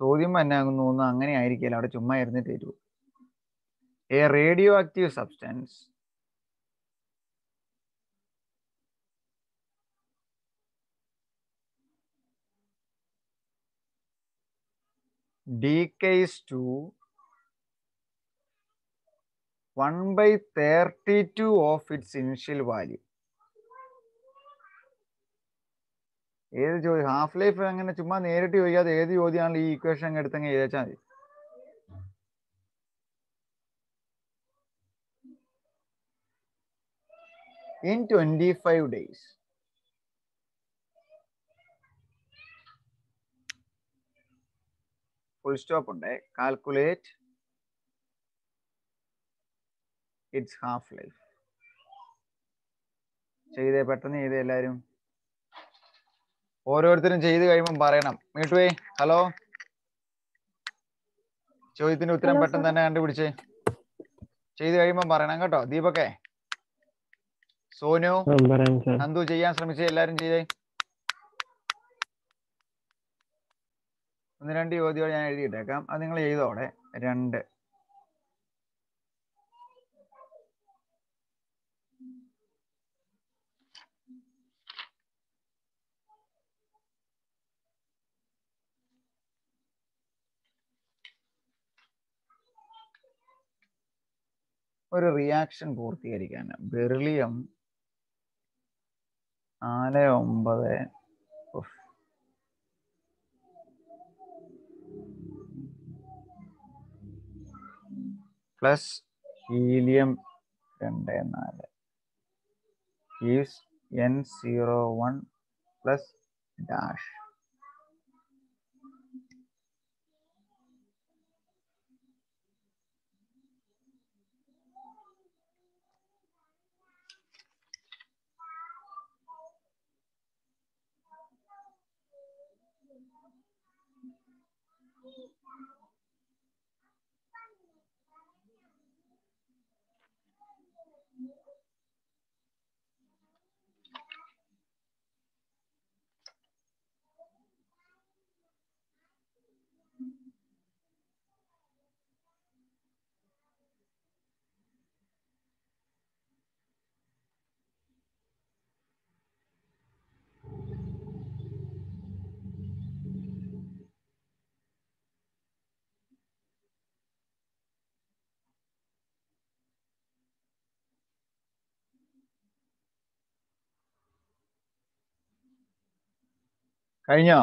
Speaker 1: ചോദ്യം തന്നെ ആകുന്നു ഒന്നും അങ്ങനെ ആയിരിക്കില്ല അവിടെ ചുമ്മാ ഇരുന്നിട്ട് തരൂ a radioactive substance D decays to one by thirty two of its initial value ഏത് ചോദ്യം ഹാഫ് ലൈഫ് അങ്ങനെ ചുമ്മാ നേരിട്ട് ചോദിക്കാതെ ഏത് ചോദ്യമാണെങ്കിലും ഈ ഇക്വേഷൻ എടുത്തെങ്കിൽ ചോദിച്ചാൽ മതി in 25 five days full stop ഉണ്ട് കാൽക്കുലേറ്റ് ഇറ്റ്സ് ഹാഫ് ലൈഫ് ചെയ്തേ പെട്ടെന്ന് ചെയ്തേ എല്ലാവരും ഓരോരുത്തരും ചെയ്ത് കഴിയുമ്പോൾ പറയണം മീട്ടുവേ ഹലോ ചോദ്യത്തിന്റെ ഉത്തരം പെട്ടെന്ന് തന്നെ കണ്ടുപിടിച്ചേ ചെയ്ത് കഴിയുമ്പോൾ പറയണം കേട്ടോ ദീപക്കെ സോനു നന്ദു ചെയ്യാൻ ശ്രമിച്ചേ എല്ലാരും ചെയ്തേ ഒന്ന് രണ്ട് ചോദ്യം ഞാൻ എഴുതിയിട്ടേക്കാം അത് നിങ്ങൾ ചെയ്തോടെ രണ്ട് ഒരു റിയാക്ഷൻ പൂർത്തീകരിക്കാൻ ബെറിലിയം നാല് ഒമ്പത് പ്ലസ് ഹീലിയം രണ്ട് നാല് is N zero one plus dash കഴിഞ്ഞോ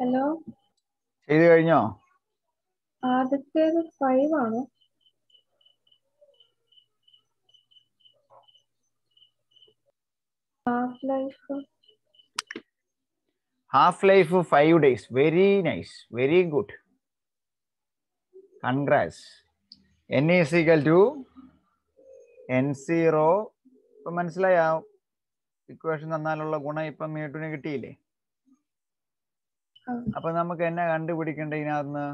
Speaker 1: ഹലോ ചെയ്ത് കഴിഞ്ഞോ ആദ്യത്തേത് ഫൈവ് ആണ് half life half life five days very nice very good congrats N is equal to N zero ഇപ്പം മനസ്സിലായ ഇക്വേഷൻ തന്നാലുള്ള ഗുണം ഇപ്പം മീട്ടിന് കിട്ടിയില്ലേ അപ്പൊ നമുക്ക് എന്നെ കണ്ടുപിടിക്കേണ്ട ഇതിനകത്ത്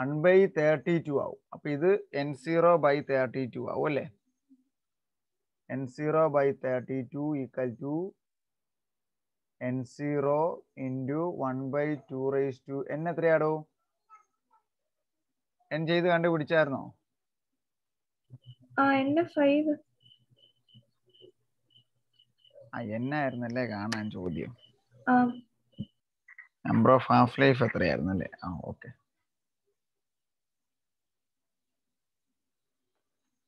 Speaker 1: വൺ ബൈ തേർട്ടി ടു ആവും അപ്പൊ ഇത് N zero by thirty two ആവും അല്ലേ N zero by thirty two equal to N zero into one by two raise to N എത്രയാടോ എൻ ചെയ്ത് കണ്ടുപിടിച്ചായിരുന്നോ എന്നായിരുന്നല്ലേ കാണാൻ ചോദ്യം നമ്പർ ഓഫ് ഹാഫ് ലൈഫ് എത്രയായിരുന്നു അല്ലേ ആ ഓക്കെ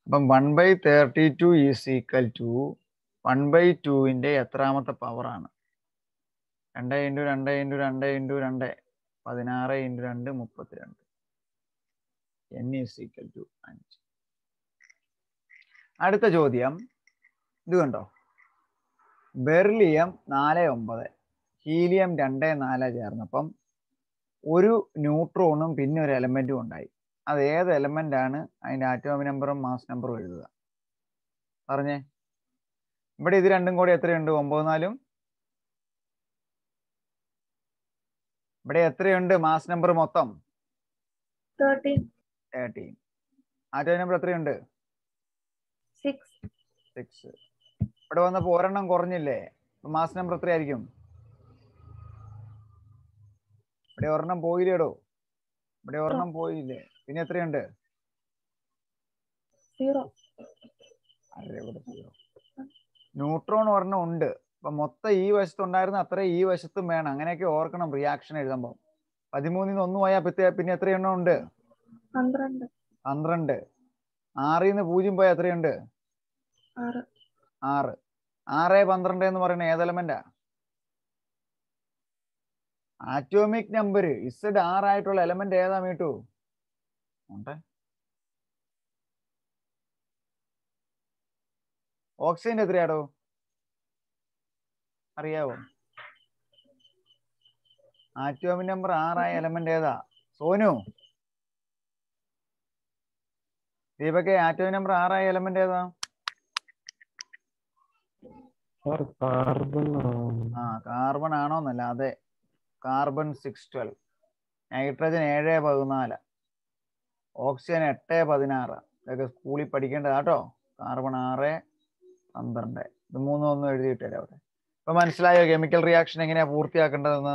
Speaker 1: അപ്പം one by thirty two is equal to one by ടുവിന്റെ എത്രാമത്തെ പവറാണ് രണ്ട് ഇൻറ്റു രണ്ട് ഇൻറ്റു രണ്ട് ഇൻറ്റു രണ്ട് പതിനാറ് ഇൻറ്റു രണ്ട് മുപ്പത്തിരണ്ട് എൻ ഈസ് ഈക്വൽ ടു അഞ്ച് അടുത്ത ചോദ്യം ഇത് കണ്ടോ ബെർലിയം നാല് ഒമ്പത് ഹീലിയം രണ്ട് നാല് ചേർന്നപ്പം ഒരു ന്യൂട്രോണും പിന്നെ ഒരു എലമെൻറ്റും ഉണ്ടായി അത് ഏത് എലമെൻ്റ് ആണ് അതിൻ്റെ ആറ്റോമിക് നമ്പറും മാസ് നമ്പറും എഴുതുക പറഞ്ഞേ ഇവിടെ ഇത് രണ്ടും കൂടി എത്രയുണ്ട് ഒമ്പത് നാലും ഇവിടെ എത്രയുണ്ട് മാസ് നമ്പർ മൊത്തം നമ്പർ എത്രയുണ്ട് ഇവിടെ ഒരെണ്ണം കുറഞ്ഞില്ലേ മാസ് നമ്പർ എത്രയായിരിക്കും ഇവിടെ ഒരെണ്ണം പോയില്ലേടോ ഇവിടെ ഒരെണ്ണം പോയില്ലേ പിന്നെ എത്രയുണ്ട് ന്യൂട്രോൺ ഒരെണ്ണം ഉണ്ട് അപ്പൊ മൊത്തം ഈ വശത്തുണ്ടായിരുന്ന അത്രയും ഈ വശത്തും വേണം അങ്ങനെയൊക്കെ ഓർക്കണം റിയാക്ഷൻ എഴുതുമ്പോ പതിമൂന്നിന്ന് ഒന്ന് പോയാ പിന്നെ എത്ര എണ്ണം ഉണ്ട് പന്ത്രണ്ട് ആറിൽ നിന്ന് പൂജ്യം പോയാൽ എത്രയുണ്ട് ആറ് ആറ് പന്ത്രണ്ട് എന്ന് പറയുന്നത് ഏത് എലമെന്റാ ആറ്റോമിക് നമ്പർ ഇസഡ് ആർ ആയിട്ടുള്ള എലമെന്റ് ഏതാ മീട്ടു ഉണ്ട് ഓക്സിജൻ എത്രയാടോ അറിയാവോ ആറ്റോമിക് നമ്പർ ആറായ എലമെന്റ് ഏതാ സോനു ദീപക്കെ ആറ്റോമിക് നമ്പർ ആറായ എലമെന്റ് ഏതാ കാർബൺ ആ കാർബൺ ആണോന്നല്ല അതെ കാർബൺ സിക്സ് ട്വൽവ് നൈട്രജൻ ഏഴ് പതിനാല് ഓക്സിജൻ എട്ട് പതിനാറ് ഇതൊക്കെ സ്കൂളിൽ പഠിക്കേണ്ടതാട്ടോ കാർബൺ ആറ് പന്ത്രണ്ട് ഇത് മൂന്നും ഒന്നും എഴുതിയിട്ടില്ല അവിടെ ഇപ്പൊ മനസ്സിലായോ കെമിക്കൽ റിയാക്ഷൻ എങ്ങനെയാ പൂർത്തിയാക്കേണ്ടതെന്ന്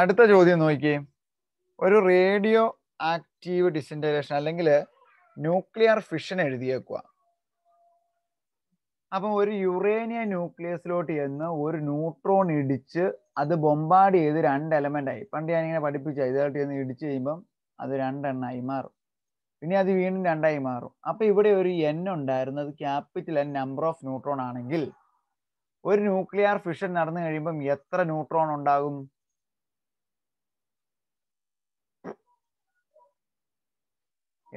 Speaker 1: അടുത്ത ചോദ്യം നോക്കിയേ ഒരു റേഡിയോ ആക്റ്റീവ് ഡിസിൻറ്റേഷൻ അല്ലെങ്കിൽ ന്യൂക്ലിയർ ഫിഷൻ എഴുതിയേക്കുക അപ്പം ഒരു യുറേനിയ ന്യൂക്ലിയസിലോട്ട് ചെന്ന് ഒരു ന്യൂട്രോൺ ഇടിച്ച് അത് ബൊമ്പാർഡ് ചെയ്ത് രണ്ട് എലമെന്റ് ആയി പണ്ട് ഇങ്ങനെ പഠിപ്പിച്ച ഇതായിട്ട് ചെന്ന് ഇടിച്ച് കഴിയുമ്പം അത് രണ്ടെണ്ണമായി മാറും പിന്നെ അത് വീണ്ടും രണ്ടായി മാറും അപ്പൊ ഇവിടെ ഒരു എൻ അത് capital N number of neutron ആണെങ്കിൽ ഒരു ന്യൂക്ലിയർ ഫിഷൻ നടന്നു കഴിയുമ്പം എത്ര ന്യൂട്രോൺ ഉണ്ടാകും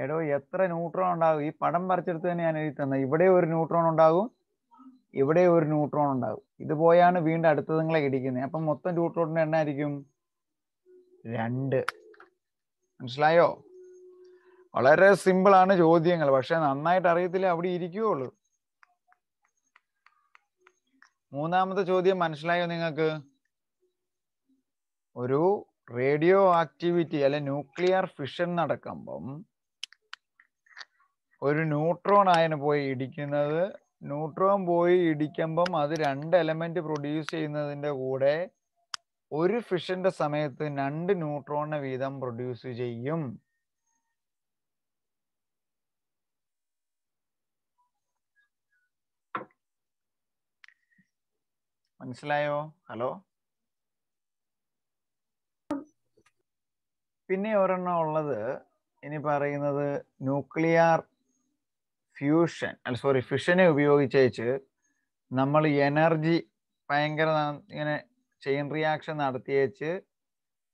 Speaker 1: എടോ എത്ര ന്യൂട്രോൺ ഉണ്ടാകും ഈ പടം വരച്ചെടുത്ത് തന്നെ ഞാൻ എഴുതി തന്നെ ഇവിടെ ഒരു ന്യൂട്രോൺ ഉണ്ടാകും ഇവിടെ ഒരു ന്യൂട്രോൺ ഉണ്ടാകും ഇത് പോയാണ് വീണ്ടും നിങ്ങളെ ഇടിക്കുന്നത് അപ്പം മൊത്തം ന്യൂട്രോണിന്റെ എണ്ണ ആയിരിക്കും രണ്ട് മനസ്സിലായോ വളരെ സിമ്പിൾ ആണ് ചോദ്യങ്ങൾ പക്ഷെ നന്നായിട്ട് അറിയത്തില്ല അവിടെ ഇരിക്കുകയുള്ളൂ മൂന്നാമത്തെ ചോദ്യം മനസ്സിലായോ നിങ്ങൾക്ക് ഒരു റേഡിയോ ആക്ടിവിറ്റി അല്ലെ ന്യൂക്ലിയർ ഫിഷൻ നടക്കുമ്പം ഒരു ന്യൂട്രോൺ ആയന് പോയി ഇടിക്കുന്നത് ന്യൂട്രോൺ പോയി ഇടിക്കുമ്പം അത് രണ്ട് എലമെന്റ് പ്രൊഡ്യൂസ് ചെയ്യുന്നതിന്റെ കൂടെ ഒരു ഫിഷന്റെ സമയത്ത് രണ്ട് ന്യൂട്രോണിന് വീതം പ്രൊഡ്യൂസ് ചെയ്യും മനസ്സിലായോ ഹലോ പിന്നെ ഒരെണ്ണം ഉള്ളത് ഇനി പറയുന്നത് ന്യൂക്ലിയർ ഫ്യൂഷൻ അല്ല സോറി ഫിഷനെ ഉപയോഗിച്ചേച്ച് നമ്മൾ എനർജി ഭയങ്കര ഇങ്ങനെ ചെയിൻ റിയാക്ഷൻ നടത്തിയേച്ച്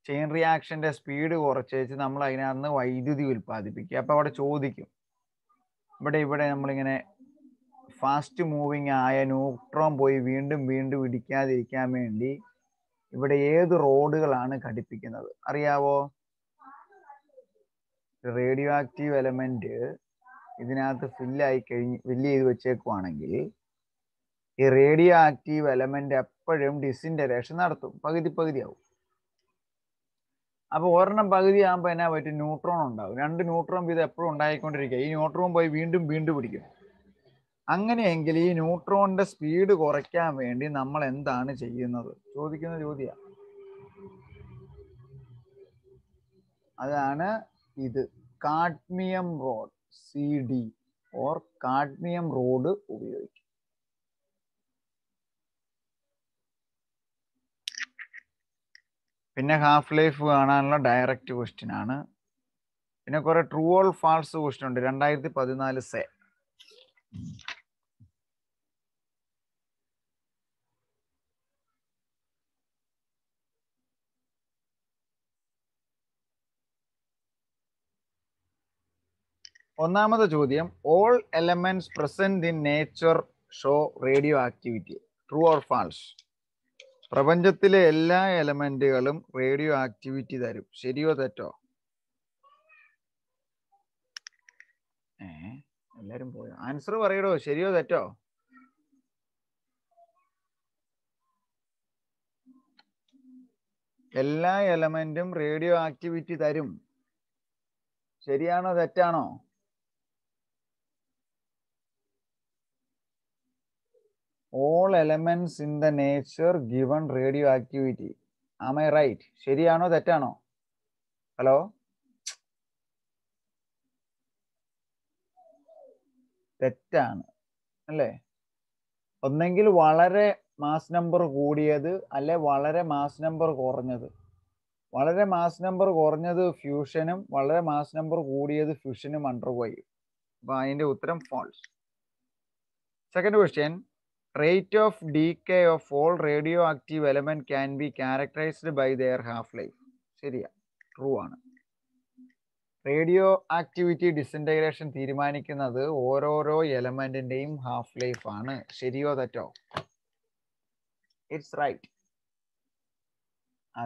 Speaker 1: ചെയിൻ റിയാക്ഷന്റെ സ്പീഡ് കുറച്ചേച്ച് നമ്മൾ അതിനകത്ത് വൈദ്യുതി ഉൽപ്പാദിപ്പിക്കുക അപ്പോൾ അവിടെ ചോദിക്കും ഇവിടെ ഇവിടെ നമ്മളിങ്ങനെ ഫാസ്റ്റ് മൂവിങ് ആയ ന്യൂട്രോൺ പോയി വീണ്ടും വീണ്ടും ഇടിക്കാതിരിക്കാൻ വേണ്ടി ഇവിടെ ഏത് റോഡുകളാണ് ഘടിപ്പിക്കുന്നത് അറിയാവോ റേഡിയോ ആക്റ്റീവ് എലമെന്റ് ഇതിനകത്ത് ഫില്ലായി കഴിഞ്ഞ് ഫില്ല് ചെയ്ത് വെച്ചേക്കുവാണെങ്കിൽ ഈ റേഡിയോ ആക്റ്റീവ് എലമെന്റ് എപ്പോഴും ഡിസിൻറ്ററേഷൻ നടത്തും പകുതി പകുതി ആവും അപ്പോൾ ഒരെണ്ണം പകുതി ആകുമ്പോൾ എന്നാ പറ്റും ന്യൂട്രോൺ ഉണ്ടാവും രണ്ട് ന്യൂട്രോൺ വീതം എപ്പോഴും ഉണ്ടായിക്കൊണ്ടിരിക്കുക ഈ ന്യൂട്രോൺ പോയി വീണ്ടും വീണ്ടും പിടിക്കും അങ്ങനെയെങ്കിൽ ഈ ന്യൂട്രോണിന്റെ സ്പീഡ് കുറയ്ക്കാൻ വേണ്ടി നമ്മൾ എന്താണ് ചെയ്യുന്നത് ചോദിക്കുന്ന ചോദ്യ അതാണ് ഇത് cadmium rod C D or cadmium rod ഉപയോഗിക്കും പിന്നെ ഹാഫ് ലൈഫ് കാണാനുള്ള ഡയറക്റ്റ് ക്വസ്റ്റ്യൻ ആണ് പിന്നെ കുറെ ട്രൂ ഓൾ ഫാൾസ് ക്വസ്റ്റ്യൻ ഉണ്ട് രണ്ടായിരത്തി പതിനാല് സെ ഒന്നാമത്തെ ചോദ്യം all elements present in nature show radioactivity true or false പ്രപഞ്ചത്തിലെ എല്ലാ എലമെന്റുകളും റേഡിയോ ആക്ടിവിറ്റി തരും ശരിയോ തെറ്റോ ഏ എല്ലാരും പോയോ ആൻസർ പറയടോ ശരിയോ തെറ്റോ എല്ലാ എലമെന്റും റേഡിയോ ആക്ടിവിറ്റി തരും ശരിയാണോ തെറ്റാണോ all elements in the nature given radioactivity am right ശരിയാണോ തെറ്റാണോ ഹലോ തെറ്റാണ് അല്ലേ ഒന്നെങ്കിൽ വളരെ മാസ് നമ്പർ കൂടിയത് അല്ലെ വളരെ മാസ് നമ്പർ കുറഞ്ഞത് വളരെ മാസ് നമ്പർ കുറഞ്ഞത് ഫ്യൂഷനും വളരെ മാസ് നമ്പർ കൂടിയത് ഫ്യൂഷനും അണ്ടർപോയി അപ്പൊ അതിന്റെ ഉത്തരം false second question rate of K of all radioactive element can be characterized by their half life ശരിയാ ട്രൂ ആണ് റേഡിയോ ആക്ടിവിറ്റി ഡിസിൻറ്റഗ്രേഷൻ തീരുമാനിക്കുന്നത് ഓരോരോ എലമെന്റിന്റെയും ഹാഫ് ലൈഫ് ആണ് ശരിയോ തെറ്റോ ഇറ്റ്സ് റൈറ്റ്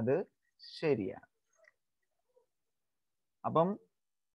Speaker 1: അത് ശരിയാണ് അപ്പം